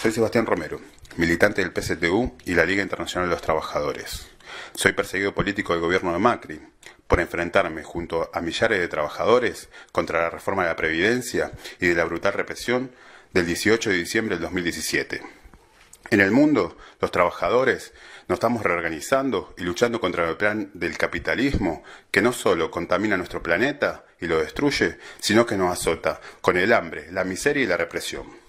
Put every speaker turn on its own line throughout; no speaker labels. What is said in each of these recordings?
Soy Sebastián Romero, militante del PSTU y la Liga Internacional de los Trabajadores. Soy perseguido político del gobierno de Macri por enfrentarme junto a millares de trabajadores contra la reforma de la Previdencia y de la brutal represión del 18 de diciembre del 2017. En el mundo, los trabajadores nos estamos reorganizando y luchando contra el plan del capitalismo que no solo contamina nuestro planeta y lo destruye, sino que nos azota con el hambre, la miseria y la represión.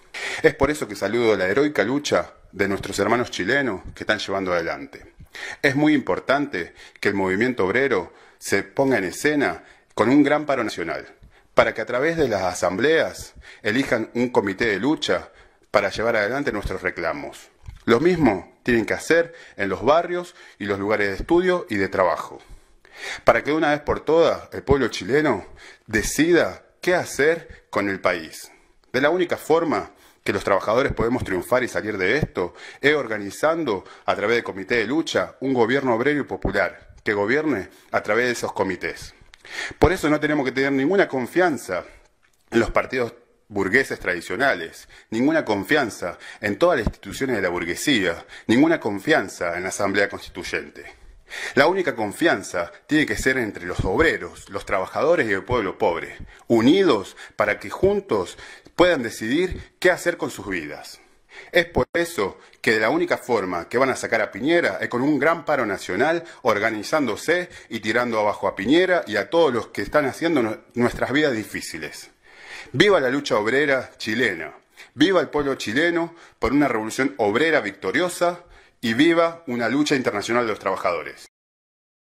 Es por eso que saludo la heroica lucha de nuestros hermanos chilenos que están llevando adelante. Es muy importante que el movimiento obrero se ponga en escena con un gran paro nacional, para que a través de las asambleas elijan un comité de lucha para llevar adelante nuestros reclamos. Lo mismo tienen que hacer en los barrios y los lugares de estudio y de trabajo, para que de una vez por todas el pueblo chileno decida qué hacer con el país. De la única forma que los trabajadores podemos triunfar y salir de esto es organizando, a través del comité de lucha, un gobierno obrero y popular que gobierne a través de esos comités. Por eso no tenemos que tener ninguna confianza en los partidos burgueses tradicionales, ninguna confianza en todas las instituciones de la burguesía, ninguna confianza en la Asamblea Constituyente. La única confianza tiene que ser entre los obreros, los trabajadores y el pueblo pobre, unidos para que juntos puedan decidir qué hacer con sus vidas. Es por eso que la única forma que van a sacar a Piñera es con un gran paro nacional, organizándose y tirando abajo a Piñera y a todos los que están haciendo nuestras vidas difíciles. Viva la lucha obrera chilena. Viva el pueblo chileno por una revolución obrera victoriosa y viva una lucha internacional de los trabajadores.